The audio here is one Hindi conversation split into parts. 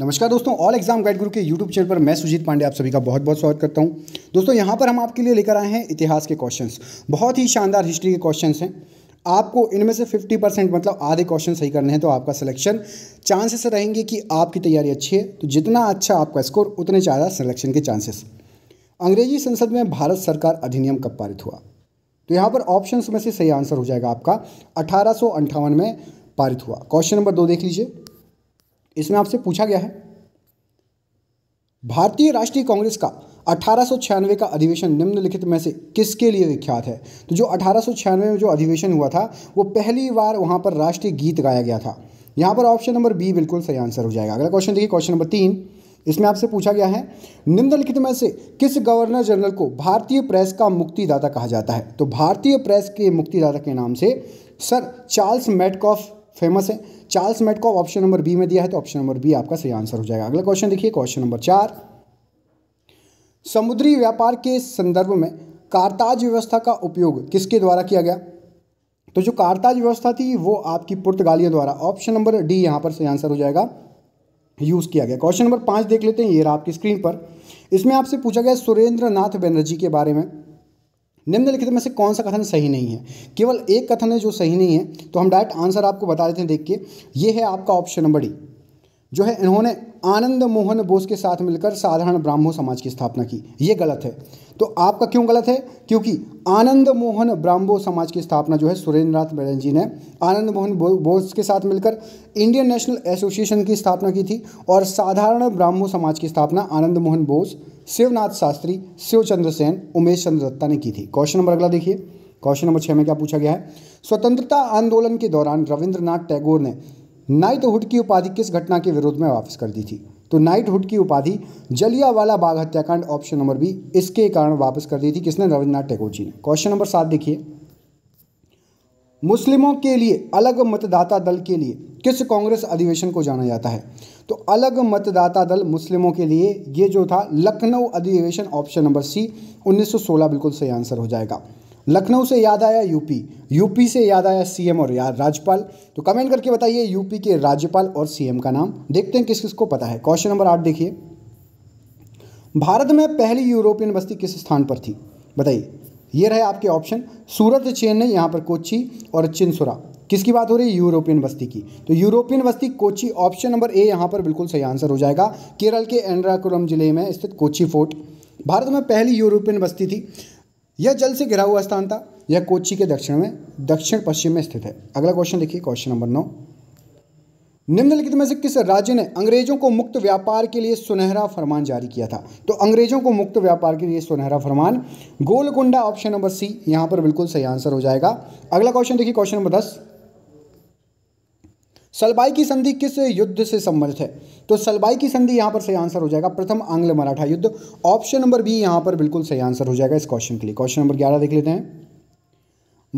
नमस्कार दोस्तों ऑल एग्जाम गाइड गुरु के यूट्यूब चैनल पर मैं सुजीत पांडे आप सभी का बहुत बहुत स्वागत करता हूं दोस्तों यहां पर हम आपके लिए लेकर आए हैं इतिहास के क्वेश्चंस बहुत ही शानदार हिस्ट्री के क्वेश्चंस हैं आपको इनमें से 50 परसेंट मतलब आधे क्वेश्चन सही करने हैं तो आपका सिलेक्शन चांसेस रहेंगे कि आपकी तैयारी अच्छी है तो जितना अच्छा आपका स्कोर उतने ज़्यादा सिलेक्शन के चांसेस अंग्रेजी संसद में भारत सरकार अधिनियम कब पारित हुआ तो यहाँ पर ऑप्शन में से सही आंसर हो जाएगा आपका अठारह में पारित हुआ क्वेश्चन नंबर दो देख लीजिए इसमें आपसे पूछा गया है भारतीय राष्ट्रीय कांग्रेस का अठारह का अधिवेशन निम्नलिखित में से किसके लिए विख्यात है तो जो अठारह में जो अधिवेशन हुआ था वो पहली बार वहां पर राष्ट्रीय गीत गाया गया था यहां पर ऑप्शन नंबर बी बिल्कुल सही आंसर हो जाएगा अगला क्वेश्चन देखिए क्वेश्चन नंबर तीन इसमें आपसे पूछा गया है निम्नलिखित में से किस गवर्नर जनरल को भारतीय प्रेस का मुक्तिदाता कहा जाता है तो भारतीय प्रेस के मुक्तिदाता के नाम से सर चार्ल्स मेटकॉफ फेमस है चार्ल्स मेट को ऑप्शन नंबर बी में दिया है तो ऑप्शन नंबर बी आपका सही आंसर हो जाएगा अगला क्वेश्चन देखिए क्वेश्चन नंबर चार समुद्री व्यापार के संदर्भ में कारताज व्यवस्था का उपयोग किसके द्वारा किया गया तो जो कारताज व्यवस्था थी वो आपकी पुर्तगालियों द्वारा ऑप्शन नंबर डी यहां पर सही आंसर हो जाएगा यूज़ किया गया क्वेश्चन नंबर पांच देख लेते हैं ये रहा आपकी स्क्रीन पर इसमें आपसे पूछा गया सुरेंद्र नाथ बनर्जी के बारे में निम्नलिखित में से कौन सा कथन सही नहीं है केवल एक कथन है जो सही नहीं है तो हम डायरेक्ट आंसर आपको बता देते हैं देख के ये है आपका ऑप्शन नंबर डी जो है इन्होंने आनंद मोहन बोस के साथ मिलकर साधारण ब्राह्मो समाज की स्थापना की ये गलत है तो आपका क्यों गलत है क्योंकि आनंद मोहन ब्राह्मो समाज की स्थापना जो है सुरेंद्रनाथ बनर्जी ने आनंद मोहन बोस के साथ मिलकर इंडियन नेशनल एसोसिएशन की स्थापना की थी और साधारण ब्राह्मो समाज की स्थापना आनंद मोहन बोस शिवनाथ शास्त्री शिवचंद्र सेन उमेश चंद्र दत्ता ने की थी क्वेश्चन नंबर अगला देखिए क्वेश्चन नंबर छः में क्या पूछा गया है स्वतंत्रता आंदोलन के दौरान रविंद्रनाथ टैगोर ने नाइटहुड की उपाधि किस घटना के विरोध में वापस कर दी थी तो नाइटहुड की उपाधि जलियावाला बाघ हत्याकांड ऑप्शन नंबर बी इसके कारण वापस कर दी थी किसने रविन्द्रनाथ टैगोर जी ने क्वेश्चन नंबर सात देखिए मुस्लिमों के लिए अलग मतदाता दल के लिए किस कांग्रेस अधिवेशन को जाना जाता है तो अलग मतदाता दल मुस्लिमों के लिए ये जो था लखनऊ अधिवेशन ऑप्शन नंबर सी 1916 बिल्कुल सही आंसर हो जाएगा लखनऊ से याद आया यूपी यूपी से याद आया सीएम और याद राज्यपाल तो कमेंट करके बताइए यूपी के राज्यपाल और सीएम का नाम देखते हैं किस किस को पता है क्वेश्चन नंबर आठ देखिए भारत में पहली यूरोपियन बस्ती किस स्थान पर थी बताइए ये रहे आपके ऑप्शन सूरत चेन्नई यहाँ पर कोची और चिनसुरा किसकी बात हो रही है यूरोपियन बस्ती की तो यूरोपियन बस्ती कोची ऑप्शन नंबर ए यहाँ पर बिल्कुल सही आंसर हो जाएगा केरल के एंड्राकुरम जिले में स्थित कोची फोर्ट भारत में पहली यूरोपियन बस्ती थी यह जल से घिरा हुआ स्थान था यह कोची के दक्षिण में दक्षिण पश्चिम में स्थित है अगला क्वेश्चन देखिए क्वेश्चन नंबर नौ निम्नलिखित में से किस राज्य ने अंग्रेजों को मुक्त व्यापार के लिए सुनहरा फरमान जारी किया था तो अंग्रेजों को मुक्त व्यापार के लिए सुनहरा फरमान गोलकुंडा ऑप्शन नंबर सी यहां पर बिल्कुल सही आंसर हो जाएगा अगला क्वेश्चन देखिए क्वेश्चन नंबर दस सलबाई की संधि किस युद्ध से संबंधित है तो सलबाई की संधि यहाँ पर सही आंसर हो जाएगा प्रथम आंग्ल मराठा युद्ध ऑप्शन नंबर बी यहाँ पर बिल्कुल सही आंसर हो जाएगा इस क्वेश्चन के लिए क्वेश्चन नंबर ग्यारह देख लेते हैं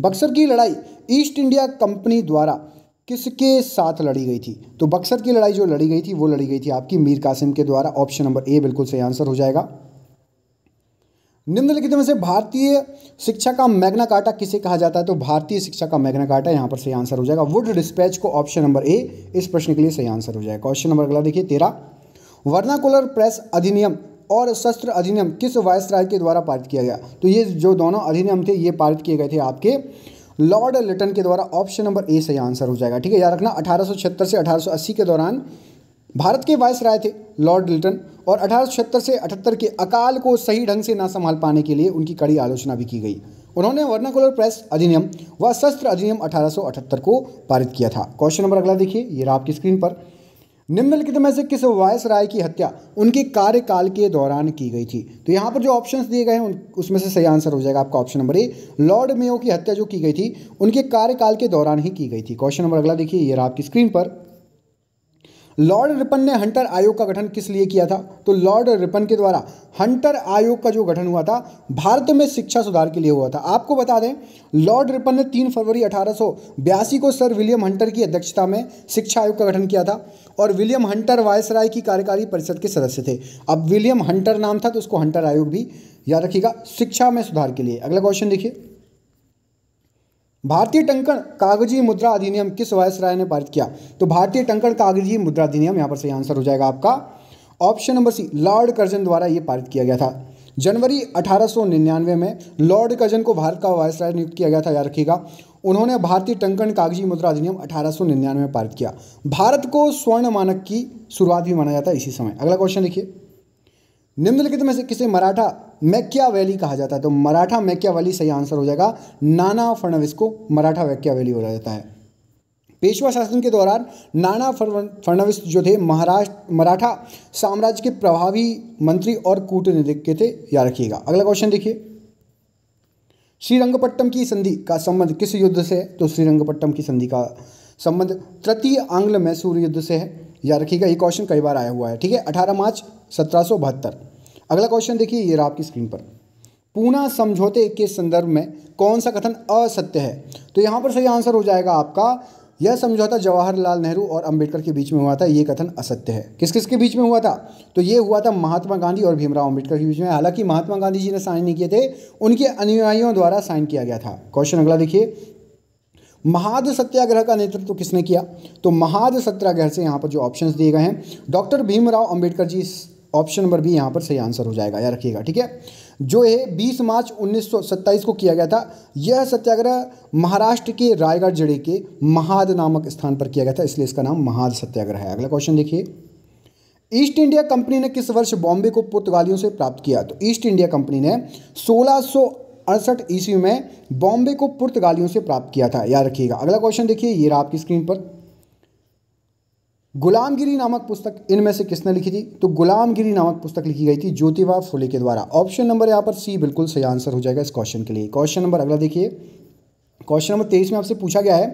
बक्सर की लड़ाई ईस्ट इंडिया कंपनी द्वारा किसके साथ लड़ी गई थी तो बक्सर की लड़ाई जो लड़ी गई थी वो लड़ी गई थी आपकी मीर कासिम के द्वारा ऑप्शन नंबर ए बिल्कुल सही आंसर हो जाएगा निम्नलिखित में से भारतीय शिक्षा का मैग्ना कार्टा किसे कहा जाता है तो भारतीय शिक्षा का मैग्ना कार्टा यहाँ पर सही आंसर हो जाएगा वुड डिस्पैच को ऑप्शन नंबर ए इस प्रश्न के लिए सही आंसर हो जाएगा क्वेश्चन नंबर अगला देखिए तेरह वर्नाकुलर प्रेस अधिनियम और शस्त्र अधिनियम किस वायसराय के द्वारा पारित किया गया तो ये जो दोनों अधिनियम थे ये पारित किए गए थे आपके लॉर्ड लिटन के द्वारा ऑप्शन नंबर ए सही आंसर हो जाएगा ठीक है याद रखना अठारह से अठारह के दौरान भारत के वायस राय थे लॉर्ड लिल्टन और अठारह से अठहत्तर के अकाल को सही ढंग से ना संभाल पाने के लिए उनकी कड़ी आलोचना भी की गई उन्होंने वर्नाकुलर प्रेस अधिनियम व शस्त्र अधिनियम 1878 को पारित किया था क्वेश्चन नंबर अगला देखिए ये रहा आपकी स्क्रीन पर निम्नलिखित में से किस वायस राय की हत्या उनके कार्यकाल के दौरान की गई थी तो यहाँ पर जो ऑप्शंस दिए गए हैं उसमें से सही आंसर हो जाएगा आपका option number A Lord Mayo की हत्या जो की गई थी उनके कार्यकाल के दौरान ही की गई थी क्वेश्चन नंबर अगला देखिए ये रहा आपकी स्क्रीन पर लॉर्ड रिपन ने हंटर आयोग का गठन किस लिए किया था तो लॉर्ड रिपन के द्वारा हंटर आयोग का जो गठन हुआ था भारत में शिक्षा सुधार के लिए हुआ था आपको बता दें लॉर्ड रिपन ने तीन फरवरी अठारह को सर विलियम हंटर की अध्यक्षता में शिक्षा आयोग का गठन किया था और विलियम हंटर वायसराय की कार्यकारी परिषद के सदस्य थे अब विलियम हंटर नाम था तो उसको हंटर आयोग भी याद रखिएगा शिक्षा में सुधार के लिए अगला क्वेश्चन देखिए भारतीय टंकण कागजी मुद्रा अधिनियम किस वायसराय ने पारित किया तो भारतीय टंकण कागजी मुद्रा अधिनियम यहाँ पर सही आंसर हो जाएगा आपका option number C Lord Curzon द्वारा ये पारित किया गया था जनवरी 1899 में लॉर्ड कर्जन को भारत का वायसराय नियुक्त किया गया था याद रखिएगा उन्होंने भारतीय टंकण कागजी मुद्रा अधिनियम अठारह में पारित किया भारत को स्वर्ण मानक की शुरुआत भी माना जाता है इसी समय अगला क्वेश्चन देखिए निम्नलिखित में से किसे मराठा मैक्या वैली कहा जाता है तो मराठा वैली सही आंसर हो जाएगा नाना फडणवीस को मराठा वैली बोला जाता है पेशवा शासन के दौरान नाना फडणवीस जो थे महाराष्ट्र मराठा साम्राज्य के प्रभावी मंत्री और कूटनीतिक के थे याद रखिएगा अगला क्वेश्चन देखिए श्रीरंगपट्टम की संधि का संबंध किस युद्ध से है तो श्रीरंगपट्टम की संधि का संबंध तृतीय आंग्ल मैसूर युद्ध से है याद रखिएगा ये क्वेश्चन कई बार आया हुआ है ठीक है अठारह मार्च सत्रह अगला क्वेश्चन देखिए ये रहा आपकी स्क्रीन पर पूना समझौते के संदर्भ में कौन सा कथन असत्य है तो यहाँ पर सही आंसर हो जाएगा आपका यह समझौता जवाहरलाल नेहरू और अंबेडकर के बीच में हुआ था ये कथन असत्य है किस किस के बीच में हुआ था तो ये हुआ था महात्मा गांधी और भीमराव अंबेडकर के बीच में हालांकि महात्मा गांधी जी ने साइन नहीं किए थे उनके अनुयायियों द्वारा साइन किया गया था क्वेश्चन अगला देखिए महाद सत्याग्रह का नेतृत्व तो किसने किया तो महाद सत्याग्रह से यहाँ पर जो ऑप्शन दिए गए हैं doctor Bhimrao Ambedkar ji option number B यहाँ पर सही आंसर हो जाएगा याद रखिएगा ठीक है जो है 20 मार्च 1927 को किया गया था यह सत्याग्रह महाराष्ट्र के रायगढ़ जिले के महाद नामक स्थान पर किया गया था इसलिए इसका नाम महाद सत्याग्रह है अगला क्वेश्चन देखिए ईस्ट इंडिया कंपनी ने किस वर्ष बॉम्बे को पुर्तगालियों से प्राप्त किया तो ईस्ट इंडिया कंपनी ने सोलह ईस्वी में बॉम्बे को पुर्तगालियों से प्राप्त किया था याद रखिएगा अगला क्वेश्चन देखिए ये रहा आपकी स्क्रीन पर गुलामगिरी नामक पुस्तक इनमें से किसने लिखी थी तो गुलामगिरी नामक पुस्तक लिखी गई थी ज्योतिबा फुले के द्वारा ऑप्शन नंबर यहाँ पर सी बिल्कुल सही आंसर हो जाएगा इस क्वेश्चन के लिए क्वेश्चन नंबर अगला देखिए क्वेश्चन नंबर तेईस में आपसे पूछा गया है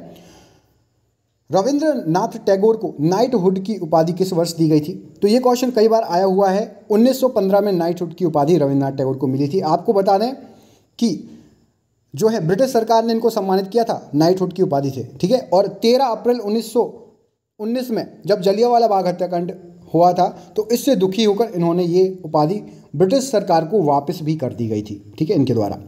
रविंद्रनाथ टैगोर को नाइटहुड की उपाधि किस वर्ष दी गई थी तो ये क्वेश्चन कई बार आया हुआ है 1915 में नाइटहुड की उपाधि रविंद्रनाथ टैगोर को मिली थी आपको बता दें कि जो है ब्रिटिश सरकार ने इनको सम्मानित किया था नाइटहुड की उपाधि से ठीक है और 13 अप्रैल 19 में जब जलियावाला बाग हत्याकांड हुआ था तो इससे दुखी होकर इन्होंने ये उपाधि ब्रिटिश सरकार को वापस भी कर दी गई थी ठीक है इनके द्वारा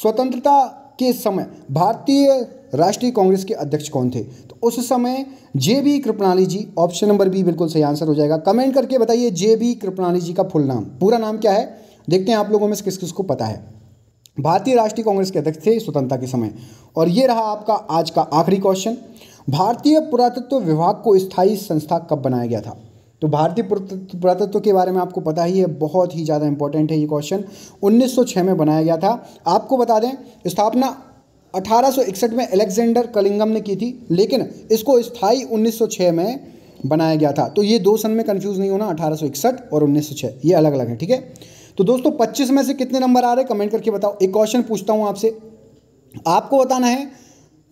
स्वतंत्रता के समय भारतीय राष्ट्रीय कांग्रेस के अध्यक्ष कौन थे तो उस समय J B Kripalani ji option number B बिल्कुल सही आंसर हो जाएगा कमेंट करके बताइए जे बी कृपणाली जी का फुल नाम पूरा नाम क्या है देखते हैं आप लोगों में किस किस को पता है भारतीय राष्ट्रीय कांग्रेस के अध्यक्ष थे स्वतंत्रता के समय और ये रहा आपका आज का आखिरी क्वेश्चन भारतीय पुरातत्व विभाग को स्थायी संस्था कब बनाया गया था तो भारतीय पुरातत्व के बारे में आपको पता ही है बहुत ही ज़्यादा इंपॉर्टेंट है ये क्वेश्चन 1906 में बनाया गया था आपको बता दें स्थापना 1861 में अलेक्जेंडर कलिंगम ने की थी लेकिन इसको स्थायी 1906 में बनाया गया था तो ये दो सन में कंफ्यूज नहीं होना 1861 और 1906 ये अलग अलग है ठीक है तो दोस्तों 25 में से कितने नंबर आ रहे कमेंट करके बताओ एक क्वेश्चन पूछता हूँ आपसे आपको बताना है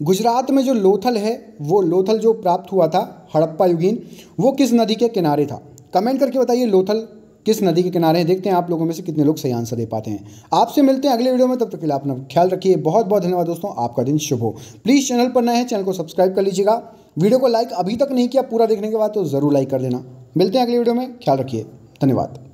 गुजरात में जो लोथल है वो लोथल जो प्राप्त हुआ था हड़प्पा युगीन वो किस नदी के किनारे था कमेंट करके बताइए लोथल किस नदी के किनारे हैं देखते हैं आप लोगों में से कितने लोग सही आंसर दे पाते हैं आपसे मिलते हैं अगले वीडियो में तब तक तो के लिए आप ख्याल रखिए बहुत बहुत धन्यवाद दोस्तों आपका दिन शुभ हो प्लीज़ चैनल पर नए हैं चैनल को सब्सक्राइब कर लीजिएगा वीडियो को लाइक अभी तक नहीं किया पूरा देखने के बाद तो ज़रूर लाइक कर देना मिलते हैं अगले वीडियो में ख्याल रखिए धन्यवाद